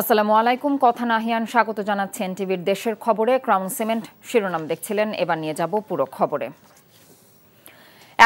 আসসালামু আলাইকুম কথা নাহিয়ান স্বাগত জানাচ্ছেন টিভির দেশের খবরে ক্রাউন সিমেন্ট শিরোনাম দেখছিলেন এবার নিয়ে যাব পুরো খবরে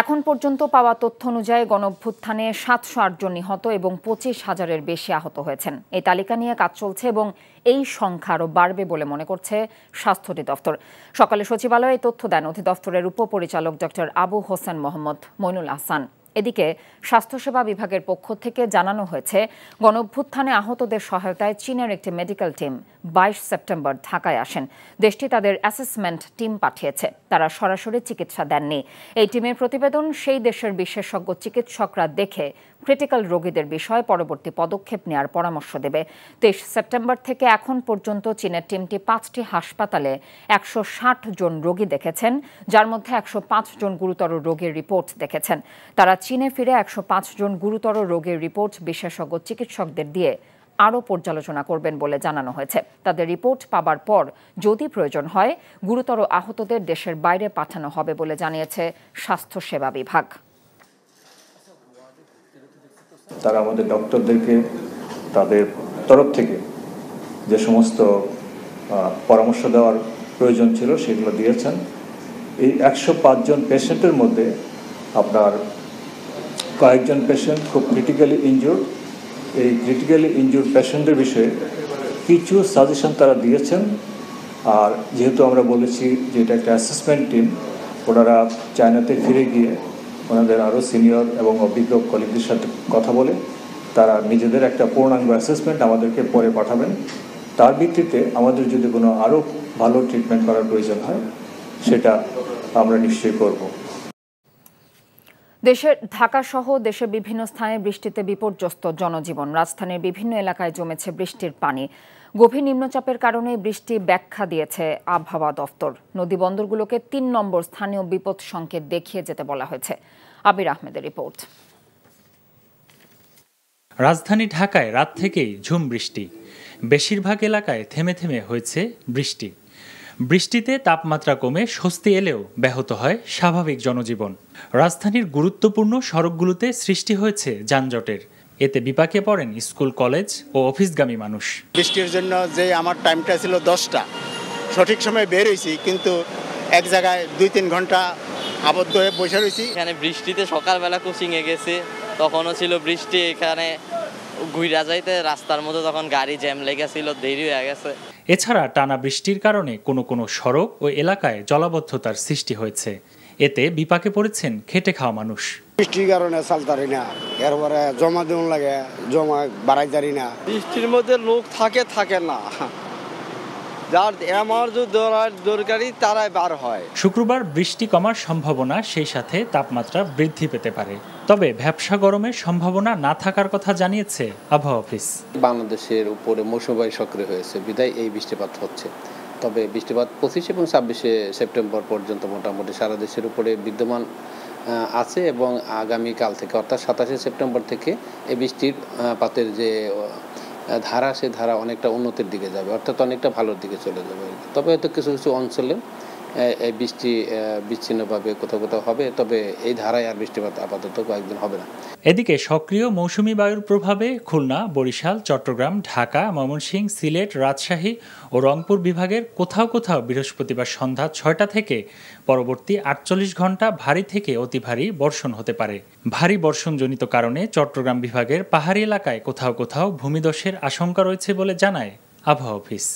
এখন পর্যন্ত পাওয়া তথ্য অনুযায়ী গণভ্যুত্থানে সাতশো আটজন নিহত এবং পঁচিশ হাজারের বেশি আহত হয়েছেন এই তালিকা নিয়ে কাজ চলছে এবং এই সংখ্যা আরও বাড়বে বলে মনে করছে স্বাস্থ্য অধিদপ্তর সকালে সচিবালয়ে তথ্য দেন অধিদপ্তরের উপপরিচালক ডক্টর আবু হোসেন মোহাম্মদ মইনুল আহসান এদিকে স্বাস্থ্যসেবা বিভাগের পক্ষ থেকে জানানো হয়েছে গণভ্যুত্থানে আহতদের সহায়তায় চীনের একটি মেডিকেল টিম বাইশ সেপ্টেম্বর ঢাকায় আসেন দেশটি তাদের অ্যাসেসমেন্ট টিম পাঠিয়েছে তারা সরাসরি চিকিৎসা দেননি এই টিমের প্রতিবেদন সেই দেশের বিশেষজ্ঞ চিকিৎসকরা দেখে ক্রিটিক্যাল রোগীদের বিষয়ে পরবর্তী পদক্ষেপ নেওয়ার পরামর্শ দেবে তেইশ সেপ্টেম্বর থেকে এখন পর্যন্ত চীনের টিমটি পাঁচটি হাসপাতালে একশো জন রোগী দেখেছেন যার মধ্যে একশো জন গুরুতর রোগীর রিপোর্ট দেখেছেন তারা চীনে ফিরে একশো জন গুরুতর রোগীর রিপোর্ট বিশেষজ্ঞ চিকিৎসকদের দিয়ে আরও পর্যালোচনা করবেন বলে জানানো হয়েছে তাদের রিপোর্ট পাবার পর যদি প্রয়োজন হয় গুরুতর আহতদের দেশের বাইরে পাঠানো হবে বলে জানিয়েছে স্বাস্থ্যসেবা বিভাগ তারা আমাদের ডক্টরদেরকে তাদের তরফ থেকে যে সমস্ত পরামর্শ দেওয়ার প্রয়োজন ছিল সেগুলো দিয়েছেন এই একশো পাঁচজন পেশেন্টের মধ্যে আপনার কয়েকজন পেশেন্ট খুব ক্রিটিক্যালি ইনজুর এই ক্রিটিক্যালি ইনজুর্ড পেশেন্টদের বিষয়ে কিছু সাজেশন তারা দিয়েছেন আর যেহেতু আমরা বলেছি যে এটা একটা অ্যাসেসমেন্ট টিম ওনারা চায়নাতে ফিরে গিয়ে ওনাদের আরও সিনিয়র এবং অভিজ্ঞ কলিগদের সাথে কথা বলে তারা নিজেদের একটা পূর্ণাঙ্গ অ্যাসেসমেন্ট আমাদেরকে পরে পাঠাবেন তার ভিত্তিতে আমাদের যদি কোনো আরও ভালো ট্রিটমেন্ট করার প্রয়োজন হয় সেটা আমরা নিশ্চয়ই করবো দেশের ঢাকা সহ দেশের বিভিন্ন স্থানে বৃষ্টিতে বিপর্যস্ত জনজীবন রাজধানীর বিভিন্ন এলাকায় জমেছে বৃষ্টির পানি গভীর নিম্নচাপের কারণে বৃষ্টি ব্যাখ্যা দিয়েছে আবহাওয়া দফতর নদী বন্দরগুলোকে তিন নম্বর স্থানীয় বিপদ সংকেত দেখিয়ে যেতে বলা হয়েছে আবির আহমেদের রিপোর্ট রাজধানী ঢাকায় রাত থেকেই ঝুম বৃষ্টি বেশিরভাগ এলাকায় থেমে থেমে হয়েছে বৃষ্টি বৃষ্টিতে তাপমাত্রা কমে স্বস্তি এলেও ব্যাহত হয় স্বাভাবিক জনজীবন রাজধানীর গুরুত্বপূর্ণ সড়কগুলোতে সৃষ্টি হয়েছে যানজটের এতে বিপাকে পড়েন স্কুল কলেজ ও অফিসগামী মানুষ বৃষ্টির জন্য যে আমার টাইমটা ছিল দশটা সঠিক সময়ে বের হয়েছি কিন্তু এক জায়গায় দুই তিন ঘন্টা আবদ্ধ হয়ে বসে রয়েছি এখানে বৃষ্টিতে সকালবেলা কোচিংয়ে গেছে তখনও ছিল বৃষ্টি এখানে ঘুরা যাইতে রাস্তার মধ্যে তখন গাড়ি জ্যাম লেগেছিল দেরি হয়ে গেছে এছাড়া টানা বৃষ্টির কারণে কোনো কোনো সড়ক ও এলাকায় জলাবদ্ধতার সৃষ্টি হয়েছে এতে বিপাকে পড়েছেন খেটে খাওয়া মানুষ বৃষ্টির কারণে চালতারি না এরপরে জমা দেওয়া লাগে জমা বাড়াইতারি না বৃষ্টির মধ্যে লোক থাকে থাকে না যার এমার্জ দরকারি তারাই বার হয় শুক্রবার বৃষ্টি কমার সম্ভাবনা সেই সাথে তাপমাত্রা বৃদ্ধি পেতে পারে তবে ব্যবসা গরমের সম্ভাবনা না থাকার কথা জানিয়েছে আবহাওয়া অফিস বাংলাদেশের উপরে মৌসুমি সক্রিয় হয়েছে বিদায় এই বৃষ্টিপাত হচ্ছে তবে বৃষ্টিপাত পঁচিশ এবং ছাব্বিশে সেপ্টেম্বর পর্যন্ত মোটামুটি সারা দেশের উপরে বিদ্যমান আছে এবং আগামীকাল থেকে অর্থাৎ সাতাশে সেপ্টেম্বর থেকে এই বৃষ্টির পাতের যে ধারা সে ধারা অনেকটা উন্নতির দিকে যাবে অর্থাৎ অনেকটা ভালোর দিকে চলে যাবে তবে হয়তো কিছু কিছু অঞ্চলে এই বৃষ্টি বিচ্ছিন্নভাবে কোথাও কোথাও হবে তবে এই ধারায় আর বৃষ্টিপাত আপাতত কয়েকদিন হবে না এদিকে সক্রিয় মৌসুমি বায়ুর প্রভাবে খুলনা বরিশাল চট্টগ্রাম ঢাকা ময়মনসিংহ সিলেট রাজশাহী ও রংপুর বিভাগের কোথাও কোথাও বৃহস্পতিবার সন্ধ্যা ছয়টা থেকে পরবর্তী আটচল্লিশ ঘন্টা ভারী থেকে অতি ভারী বর্ষণ হতে পারে ভারী বর্ষণজনিত কারণে চট্টগ্রাম বিভাগের পাহাড়ি এলাকায় কোথাও কোথাও ভূমিধসের আশঙ্কা রয়েছে বলে জানায় আবহাওয়া office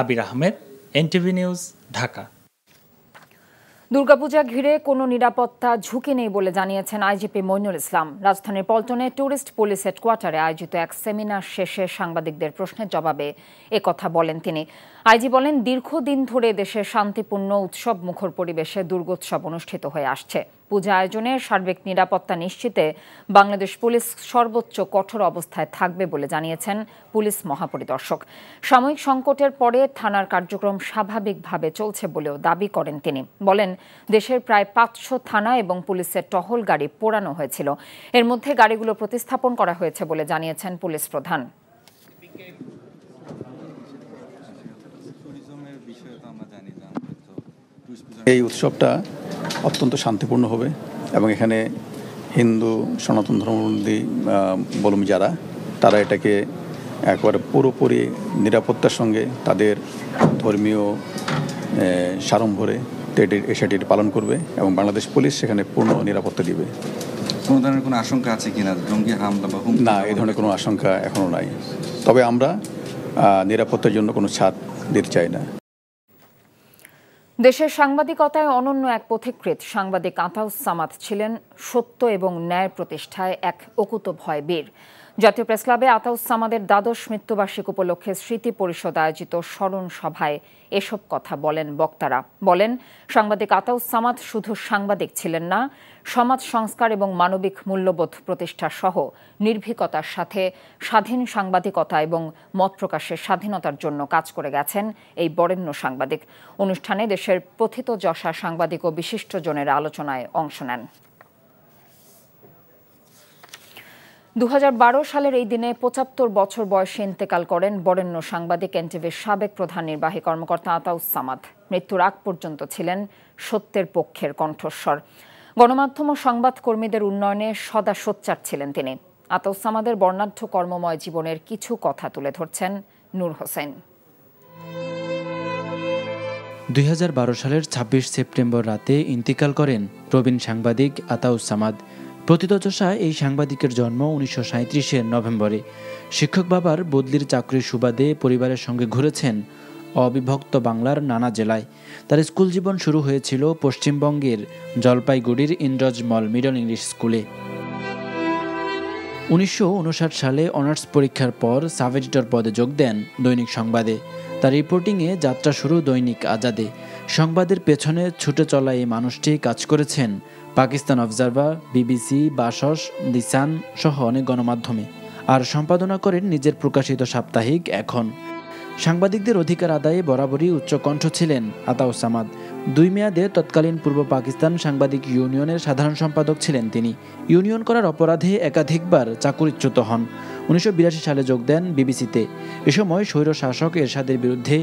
Abir Ahmed NTV news Dhaka Durga Puja ঘিরে কোনো নিরাপত্তা ঝুঁকি নেই বলে জানিয়েছেন আইজিপি মইনুল ইসলাম রাজধানীর পল্টনে ট্যুরিস্ট পুলিশ হেডকোয়ার্টারে আয়োজিত এক সেমিনার শেষে সাংবাদিকদের প্রশ্নের জবাবে কথা বলেন তিনি আইজি বলেন দীর্ঘদিন ধরে দেশে শান্তিপূর্ণ উৎসব মুখর পরিবেশে দুর্গোৎসব অনুষ্ঠিত হয়ে আসছে পূজা আয়োজনে সার্বিক নিরাপত্তা নিশ্চিতে বাংলাদেশ পুলিশ সর্বোচ্চ কঠোর অবস্থায় থাকবে বলে জানিয়েছেন পুলিশ মহাপরিদর্শক সাময়িক সংকটের পরে থানার কার্যক্রম স্বাভাবিকভাবে চলছে বলেও দাবি করেন তিনি বলেন দেশের প্রায় পাঁচশো থানা এবং পুলিশের টহল গাড়ি পোড়ানো হয়েছিল এর মধ্যে গাড়িগুলো প্রতিস্থাপন করা হয়েছে বলে জানিয়েছেন পুলিশ প্রধান এই উৎসবটা অত্যন্ত শান্তিপূর্ণ হবে এবং এখানে হিন্দু সনাতন ধর্মাবলম্বী বলুম যারা তারা এটাকে একবারে পুরোপুরি নিরাপত্তার সঙ্গে তাদের ধর্মীয় সারম্ভরে এটির সেটির পালন করবে এবং বাংলাদেশ পুলিশ সেখানে পূর্ণ নিরাপত্তা দিবে কোনো ধরনের কোনো আশঙ্কা আছে কি না জঙ্গি হামলা বা না এই ধরনের কোনো আশঙ্কা এখনও নাই তবে আমরা নিরাপত্তার জন্য কোনো ছাদ দিতে চাই না দেশের সাংবাদিকতায় অনন্য এক পথিকৃত সাংবাদিক আতাউস সামাদ ছিলেন সত্য এবং ন্যায় প্রতিষ্ঠায় এক অকুত ভয় বীর জাতীয় প্রেসক্লাবে আতাউস সামাদের দ্বাদশ মৃত্যুবার্ষিক উপলক্ষে স্মৃতি পরিষদ আয়োজিত স্মরণ সভায় এসব কথা বলেন বক্তারা বলেন সাংবাদিক আতাউ সামাদ শুধু সাংবাদিক ছিলেন না সমাজ সংস্কার এবং মানবিক মূল্যবোধ প্রতিষ্ঠা সহ নির্ভীকতার সাথে স্বাধীন সাংবাদিকতা এবং মত প্রকাশের স্বাধীনতার জন্য কাজ করে গেছেন এই বরেণ্য সাংবাদিক অনুষ্ঠানে দেশের প্রথিত যশা সাংবাদিক ও বিশিষ্টজনের আলোচনায় অংশ নেন দু সালের এই দিনে পঁচাত্তর বছর বয়সে ইন্তেকাল করেন বরেণ্য সাংবাদিক এনটিভির সাবেক প্রধান নির্বাহী কর্মকর্তা আতাউসামাদ মৃত্যুর আগ পর্যন্ত ছিলেন সত্যের পক্ষের কণ্ঠস্বর গণমাধ্যম ও সংবাদকর্মীদের উন্নয়নে সদা সোচ্চার ছিলেন তিনি আতাউসামাদের বর্ণাঢ্য কর্মময় জীবনের কিছু কথা তুলে ধরছেন নূর হোসেন দুই সালের ২৬ সেপ্টেম্বর রাতে ইন্তেকাল করেন প্রবীণ সাংবাদিক আতাউসামাদ সামাদ প্রতিদশায় এই সাংবাদিকের জন্ম উনিশশো সাঁত্রিশের নভেম্বরে শিক্ষক বাবার বদলির চাকরির সুবাদে পরিবারের সঙ্গে ঘুরেছেন অবিভক্ত বাংলার নানা জেলায় তার স্কুল জীবন শুরু হয়েছিল পশ্চিমবঙ্গের জলপাইগুড়ির ইন্দ্রজমল মিডল ইংলিশ স্কুলে উনিশশো সালে অনার্স পরীক্ষার পর সাব এডিটর পদে যোগ দেন দৈনিক সংবাদে তার রিপোর্টিংয়ে যাত্রা শুরু দৈনিক আজাদে সংবাদের পেছনে ছুটে চলা এই মানুষটি কাজ করেছেন পাকিস্তান অবজারভার বিবিসি বাসস দিসান সহ অনেক গণমাধ্যমে আর সম্পাদনা করেন নিজের প্রকাশিত সাপ্তাহিক এখন সাংবাদিকদের অধিকার আদায়ে বরাবরই উচ্চকণ্ঠ ছিলেন সামাদ দুই মেয়াদে তৎকালীন পূর্ব পাকিস্তান সাংবাদিক ইউনিয়নের সাধারণ সম্পাদক ছিলেন তিনি ইউনিয়ন করার অপরাধে একাধিকবার চাকুরিচ্যুত হন উনিশশো সালে যোগ দেন বিবিসিতে এ সময় স্বৈর শাসক এরশাদের বিরুদ্ধে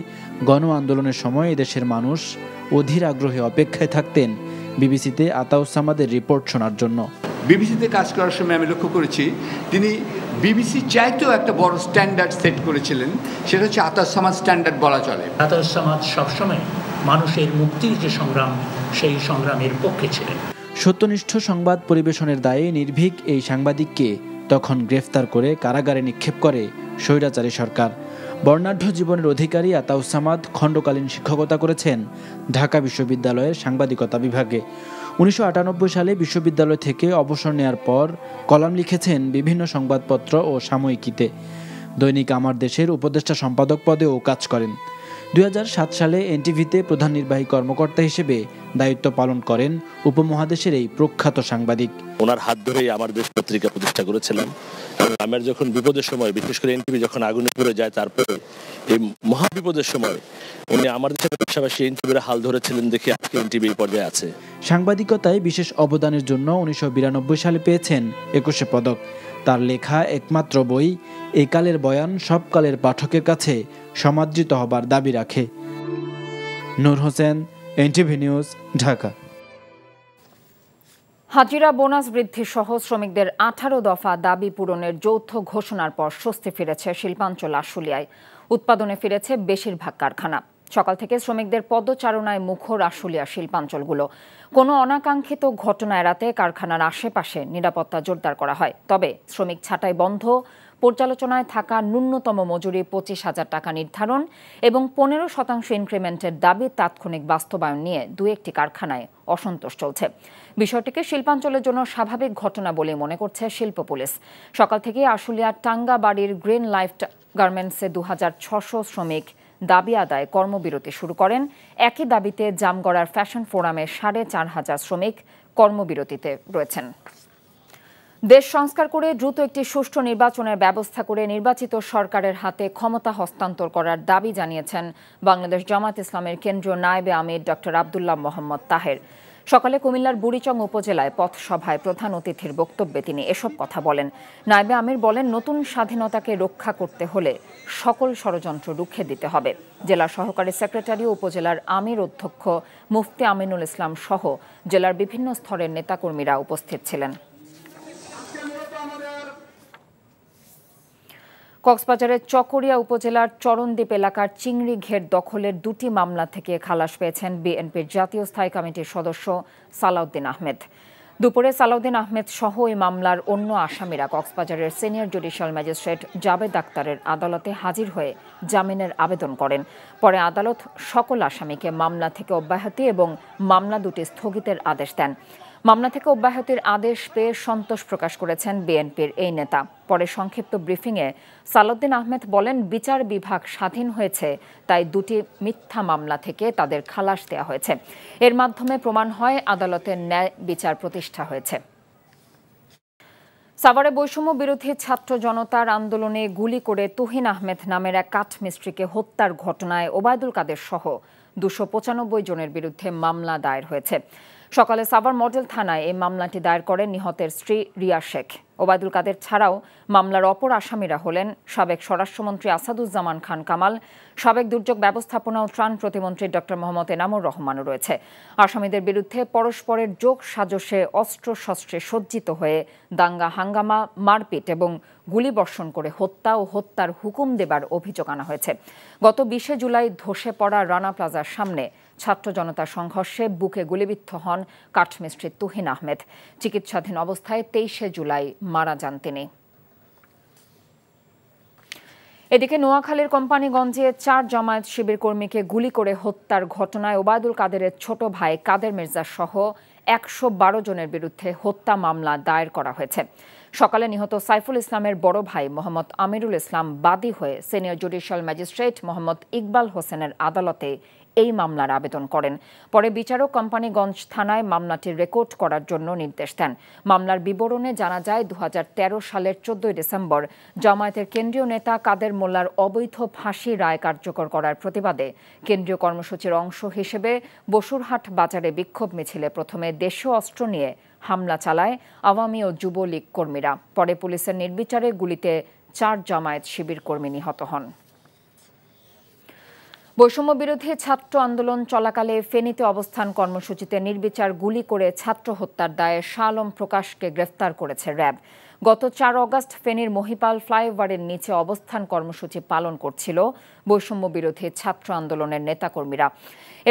গণ আন্দোলনের সময় এদেশের মানুষ অধীর আগ্রহে অপেক্ষায় থাকতেন বিবিসিতে আতাউসামাদের রিপোর্ট শোনার জন্য বিবিসিতে কাজ করার সময় আমি লক্ষ্য করেছি তিনি বিবিসি চাইতেও একটা বড় স্ট্যান্ডার্ড সেট করেছিলেন সেটা হচ্ছে আতাউসামাদ স্ট্যান্ডার্ড বলা চলে আতাউসামাদ সবসময় মানুষের মুক্তির যে সংগ্রাম সেই সংগ্রামের পক্ষে ছিলেন সত্যনিষ্ঠ সংবাদ পরিবেশনের দায়ে নির্ভীক এই সাংবাদিককে তখন গ্রেফতার করে কারাগারে নিক্ষেপ করে স্বৈরাচারী সরকার বর্ণাঢ্য জীবনের অধিকারী আতাউসামাদ খণ্ডকালীন শিক্ষকতা করেছেন ঢাকা বিশ্ববিদ্যালয়ের সাংবাদিকতা বিভাগে উনিশশো সালে বিশ্ববিদ্যালয় থেকে অবসর নেয়ার পর কলাম লিখেছেন বিভিন্ন সংবাদপত্র ও সাময়িকীতে দৈনিক আমার দেশের উপদেষ্টা সম্পাদক পদেও কাজ করেন দুই সালে এনটিভিতে প্রধান নির্বাহী কর্মকর্তা হিসেবে দায়িত্ব পালন করেন উপমহাদেশের এই প্রখ্যাত সাংবাদিক ওনার হাত ধরেই আমার দেশ পত্রিকা প্রতিষ্ঠা করেছিলাম গ্রামের যখন বিপদের সময় বিশেষ করে এনটিভি যখন আগুনে পড়ে যায় তারপরে এই মহাবিপদের সময় উনি আমার দেশের পাশাপাশি এনটিভির হাল ধরেছিলেন দেখে আজকে এনটিভি এই পর্যায়ে আছে সাংবাদিকতায় বিশেষ অবদানের জন্য উনিশশো সালে পেয়েছেন একুশে পদক তার লেখা একমাত্র বই একালের বয়ান সবকালের পাঠকের কাছে সমাদৃত হবার দাবি রাখে নূর হোসেন এনটিভি নিউজ ঢাকা হাজিরা বোনাস বৃদ্ধি সহ শ্রমিকদের আঠারো দফা দাবি পূরণের যৌথ ঘোষণার পর স্বস্তি ফিরেছে শিল্পাঞ্চল আশুলিয়ায় উৎপাদনে ফিরেছে বেশিরভাগ কারখানা সকাল থেকে শ্রমিকদের পদচারণায় মুখর আশুলিয়া শিল্পাঞ্চলগুলো কোনো অনাকাঙ্ক্ষিত ঘটনা এড়াতে কারখানার আশেপাশে নিরাপত্তা জোরদার করা হয় তবে শ্রমিক ছাঁটাই বন্ধ পর্যালোচনায় থাকা ন্যূনতম মজুরি পঁচিশ হাজার টাকা নির্ধারণ এবং পনেরো শতাংশ ইনক্রিমেন্টের দাবি তাৎক্ষণিক বাস্তবায়ন নিয়ে দু একটি কারখানায় অসন্তোষ চলছে বিষয়টিকে শিল্পাঞ্চলের জন্য স্বাভাবিক ঘটনা বলে মনে করছে শিল্প পুলিশ সকাল থেকে আশুলিয়া টাঙ্গাবাড়ির গ্রিন লাইফ গার্মেন্টসে দু শ্রমিক দাবি আদায় কর্মবিরতি শুরু করেন একই দাবিতে জামগড়ার ফ্যাশন ফোরামে সাড়ে চার হাজার শ্রমিক কর্মবিরতিতে রয়েছেন দেশ সংস্কার করে দ্রুত একটি সুষ্ঠু নির্বাচনের ব্যবস্থা করে নির্বাচিত সরকারের হাতে ক্ষমতা হস্তান্তর করার দাবি জানিয়েছেন বাংলাদেশ জামাত ইসলামের কেন্দ্রীয় নায়েবে আমির ডক্টর আবদুল্লাহ মোহাম্মদ তাহের সকালে কুমিল্লার বুড়িচং উপজেলায় পথসভায় প্রধান অতিথির বক্তব্যে তিনি এসব কথা বলেন নায়েবে আমির বলেন নতুন স্বাধীনতাকে রক্ষা করতে হলে সকল ষড়যন্ত্র রুখে দিতে হবে জেলা সহকারী সেক্রেটারি উপজেলার আমির অধ্যক্ষ মুফতি আমিনুল ইসলাম সহ জেলার বিভিন্ন স্তরের নেতাকর্মীরা উপস্থিত ছিলেন কক্সবাজারের চকরিয়া উপজেলার চরণদ্বীপ এলাকার চিংড়ি ঘের দখলের দুটি মামলা থেকে খালাস পেয়েছেন বিএনপির জাতীয় স্থায়ী কমিটির সদস্য সালাউদ্দিন আহমেদ দুপুরে সালাউদ্দিন আহমেদ সহ এই মামলার অন্য আসামিরা কক্সবাজারের সিনিয়র জুডিশিয়াল ম্যাজিস্ট্রেট জাবেদ আক্তারের আদালতে হাজির হয়ে জামিনের আবেদন করেন পরে আদালত সকল আসামিকে মামলা থেকে অব্যাহতি এবং মামলা দুটি স্থগিতের আদেশ দেন মামলা থেকে অব্যাহতির আদেশ পেয়ে সন্তোষ প্রকাশ করেছেন বিএনপির এই নেতা পরে সংক্ষিপ্ত ব্রিফিংয়ে সালাউদ্দিন আহমেদ বলেন বিচার বিভাগ স্বাধীন হয়েছে তাই দুটি মিথ্যা মামলা থেকে তাদের খালাস দেওয়া হয়েছে এর মাধ্যমে প্রমাণ হয় আদালতের ন্যায় বিচার প্রতিষ্ঠা হয়েছে সাভারে বৈষম্য বিরোধী ছাত্র জনতার আন্দোলনে গুলি করে তুহিন আহমেদ নামের এক কাঠমিস্ত্রিকে হত্যার ঘটনায় ওবায়দুল কাদের সহ দুশো জনের বিরুদ্ধে মামলা দায়ের হয়েছে সকালে সাভার মডেল থানায় এই মামলাটি দায়ের করেন নিহতের স্ত্রী রিয়া শেখ ওবায়দুল কাদের ছাড়াও মামলার অপর আসামিরা হলেন সাবেক স্বরাষ্ট্রমন্ত্রী আসাদুজ্জামান খান কামাল সাবেক দুর্যোগ ব্যবস্থাপনা ও ত্রাণ প্রতিমন্ত্রী ড মোহাম্মদ এনামুর রহমানও রয়েছে আসামিদের বিরুদ্ধে পরস্পরের যোগ সাজসে শস্ত্রে সজ্জিত হয়ে দাঙ্গা হাঙ্গামা মারপিট এবং গুলি বর্ষণ করে হত্যা ও হত্যার হুকুম দেবার অভিযোগ আনা হয়েছে গত বিশে জুলাই ধসে পড়া রানা প্লাজার সামনে ছাত্র জনতার সংঘর্ষে বুকে গুলিবিদ্ধ হন কাঠমিস্ত্রি তুহিন আহমেদ চিকিৎসাধীন অবস্থায় তেইশে জুলাই মারা যান তিনি এদিকে নোয়াখালীর কোম্পানিগঞ্জে চার জামায়াত শিবির কর্মীকে গুলি করে হত্যার ঘটনায় ওবায়দুল কাদেরের ছোট ভাই কাদের মির্জা সহ একশো বারো জনের বিরুদ্ধে হত্যা মামলা দায়ের করা হয়েছে সকালে নিহত সাইফুল ইসলামের বড় ভাই মোহাম্মদ আমিরুল ইসলাম বাদী হয়ে senior judicial magistrate Mohammad Iqbal হোসেনের আদালতে এই মামলার আবেদন করেন পরে বিচারক কোম্পানিগঞ্জ থানায় মামলাটি রেকর্ড করার জন্য নির্দেশ দেন মামলার বিবরণে জানা যায় দু সালের চোদ্দই ডিসেম্বর জামায়াতের কেন্দ্রীয় নেতা কাদের মোল্লার অবৈধ ফাঁসি রায় কার্যকর করার প্রতিবাদে কেন্দ্রীয় কর্মসূচির অংশ হিসেবে বসুরহাট বাজারে বিক্ষোভ মিছিলে প্রথমে দেশীয় অস্ত্র নিয়ে হামলা চালায় আওয়ামী ও যুবলীগ কর্মীরা পরে পুলিশের নির্বিচারে গুলিতে চার জামায়াত শিবির কর্মী নিহত হন বৈষম্য বিরোধী ছাত্র আন্দোলন চলাকালে ফেনীতে অবস্থান কর্মসূচিতে নির্বিচার গুলি করে ছাত্র হত্যার দায়ে শালম প্রকাশকে গ্রেফতার করেছে র্যাব গত চার অগস্ট ফেনীর মহিপাল ফ্লাইওভারের নিচে অবস্থান কর্মসূচি পালন করছিল বৈষম্য বিরোধী ছাত্র আন্দোলনের নেতাকর্মীরা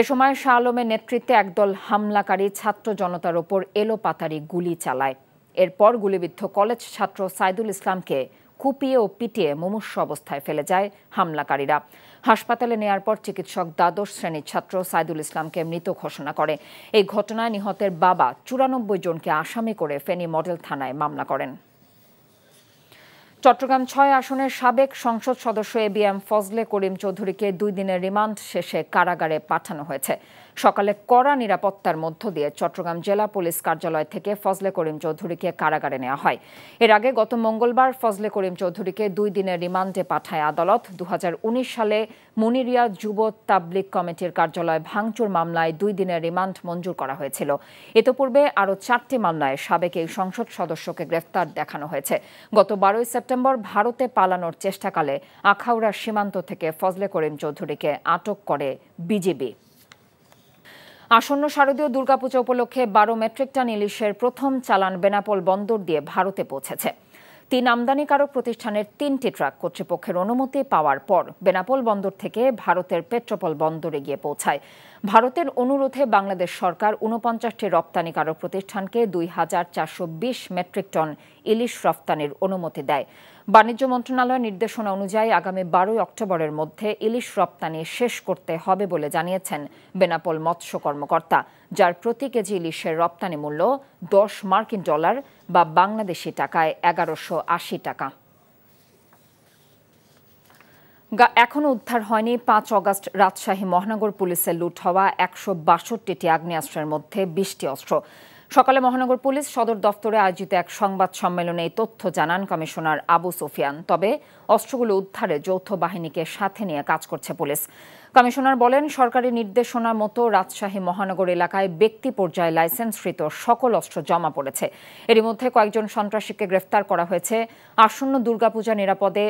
এ সময় শালমের নেতৃত্বে একদল হামলাকারী ছাত্র জনতার ওপর এলো পাতারি গুলি চালায় এরপর গুলিবিদ্ধ কলেজ ছাত্র সাইদুল ইসলামকে কুপিয়ে ও পিটিয়ে মুমূর্ষ অবস্থায় ফেলে যায় হামলাকারীরা হাসপাতালে নেয়ার পর চিকিৎসক দ্বাদশ শ্রেণীর ছাত্র সাইদুল ইসলামকে মৃত ঘোষণা করে এই ঘটনায় নিহতের বাবা চুরানব্বই জনকে আসামি করে ফেনী মডেল থানায় মামলা করেন চট্টগ্রাম ছয় আসনের সাবেক সংসদ সদস্য A B M Fazle Karim চৌধুরীকে দুই দিনের রিমান্ড শেষে কারাগারে পাঠানো হয়েছে সকালে কড়া নিরাপত্তার মধ্য দিয়ে চট্টগ্রাম জেলা পুলিশ কার্যালয় থেকে ফজলে করিম চৌধুরীকে কারাগারে নেওয়া হয় এর আগে গত মঙ্গলবার ফজলে করিম চৌধুরীকে দুই দিনের রিমান্ডে পাঠায় আদালত দু সালে মনিরিয়া যুব তাবলিক কমিটির কার্যালয় ভাঙচুর মামলায় দুই দিনের রিমান্ড মঞ্জুর করা হয়েছিল ইতোপূর্বে আরও চারটি মামলায় সাবেক এই সংসদ সদস্যকে গ্রেফতার দেখানো হয়েছে গত বারোই সেপ্টেম্বর ভারতে পালানোর চেষ্টাকালে আখাউড়ার সীমান্ত থেকে ফজলে করিম চৌধুরীকে আটক করে বিজেপি আসন্ন শারদীয় দুর্গাপূজা উপলক্ষে বারো মেট্রিক টন ইলিশের প্রথম চালান বেনাপোল বন্দর দিয়ে ভারতে পৌঁছেছে তিন আমদানিকারক প্রতিষ্ঠানের তিনটি ট্রাক কর্তৃপক্ষের অনুমতি পাওয়ার পর বেনাপোল বন্দর থেকে ভারতের পেট্রোপল বন্দরে গিয়ে পৌঁছায় ভারতের অনুরোধে বাংলাদেশ সরকার ঊনপঞ্চাশটি রপ্তানিকারক প্রতিষ্ঠানকে দুই হাজার চারশো বিশ মেট্রিক টন ইলিশ রপ্তানির অনুমতি দেয় বাণিজ্য মন্ত্রণালয়ের নির্দেশনা অনুযায়ী আগামী বারোই অক্টোবরের মধ্যে ইলিশ রপ্তানি শেষ করতে হবে বলে জানিয়েছেন বেনাপোল মৎস্য কর্মকর্তা যার প্রতি কেজি ইলিশের রপ্তানি মূল্য দশ মার্কিন ডলার বা বাংলাদেশি টাকায় এগারোশো আশি টাকা এখনও উদ্ধার হয়নি পাঁচ অগস্ট রাজশাহী মহানগর পুলিশে লুট হওয়া একশো বাষট্টিটি আগ্নেয়াস্ত্রের মধ্যে বিশটি অস্ত্র সকালে মহানগর পুলিশ সদর দফতরে আয়োজিত এক সংবাদ সম্মেলনে এই তথ্য জানান কমিশনার আবু সোফিয়ান তবে অস্ত্রগুলো উদ্ধারে যৌথ বাহিনীকে সাথে নিয়ে কাজ করছে পুলিশ কমিশনার বলেন সরকারি নির্দেশনার মতো রাজশাহী মহানগর এলাকায় ব্যক্তি পর্যায়ে লাইসেন্সকৃত সকল অস্ত্র জমা পড়েছে এর মধ্যে কয়েকজন সন্ত্রাসীকে গ্রেফতার করা হয়েছে আসন্ন দুর্গাপূজা নিরাপদে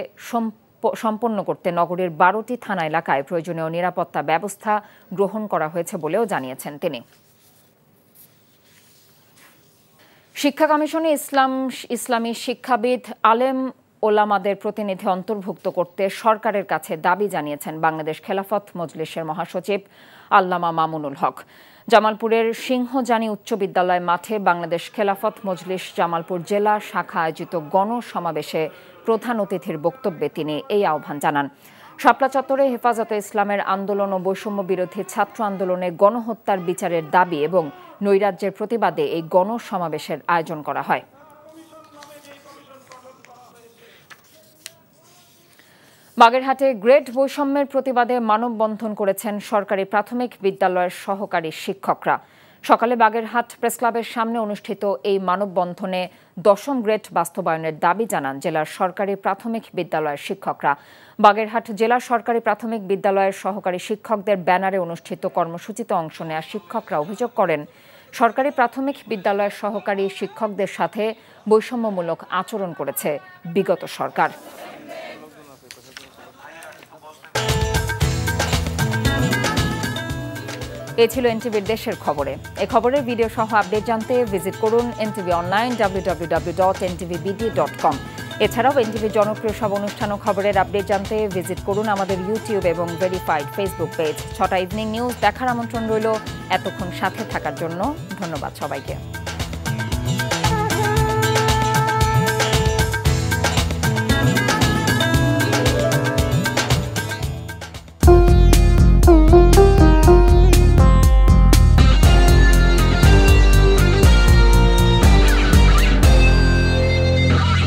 সম্পন্ন করতে নগরীর বারোটি থানা এলাকায় প্রয়োজনীয় নিরাপত্তা ব্যবস্থা গ্রহণ করা হয়েছে বলেও জানিয়েছেন তিনি শিক্ষা কমিশনে ইসলাম ইসলামী শিক্ষাবিদ আলেম ওলামাদের প্রতিনিধি অন্তর্ভুক্ত করতে সরকারের কাছে দাবি জানিয়েছেন বাংলাদেশ খেলাফত মজলিসের মহাসচিব আল্লামা মামুনুল হক জামালপুরের সিংহজানি উচ্চ বিদ্যালয় মাঠে বাংলাদেশ খেলাফত মজলিস জামালপুর জেলা শাখা আয়োজিত গণসমাবেশে প্রধান অতিথির বক্তব্যে তিনি এই আহ্বান জানান শাপলা চত্বরে হেফাজতে ইসলামের আন্দোলন ও বৈষম্য বিরোধী ছাত্র আন্দোলনে গণহত্যার বিচারের দাবি এবং নৈরাজ্যের প্রতিবাদে এই গণসমাবেশের আয়োজন করা হয় বাগেরহাটে গ্রেড বৈষম্যের প্রতিবাদে মানববন্ধন করেছেন সরকারি প্রাথমিক বিদ্যালয়ের সহকারী শিক্ষকরা সকালে বাগেরহাট প্রেসক্লাবের সামনে অনুষ্ঠিত এই মানববন্ধনে দশম গ্রেড বাস্তবায়নের দাবি জানান জেলার সরকারি প্রাথমিক বিদ্যালয়ের শিক্ষকরা বাগেরহাট জেলা সরকারি প্রাথমিক বিদ্যালয়ের সহকারী শিক্ষকদের ব্যানারে অনুষ্ঠিত কর্মসূচিতে অংশ নেয়া শিক্ষকরা অভিযোগ করেন সরকারি প্রাথমিক বিদ্যালয়ের সহকারী শিক্ষকদের সাথে বৈষম্যমূলক আচরণ করেছে বিগত সরকার এ ছিল এনটিভির দেশের খবরে এ খবরের ভিডিও সহ আপডেট জানতে ভিজিট করুন NTV online W W W dot NTV dot com এছাড়াও এনটিভি জনপ্রিয় সব অনুষ্ঠান ও খবরের আপডেট জানতে ভিজিট করুন আমাদের ইউটিউব এবং ভেরিফাইড ফেসবুক পেজ ছটা ইভিনিং নিউজ দেখার আমন্ত্রণ রইল এতক্ষণ সাথে থাকার জন্য ধন্যবাদ সবাইকে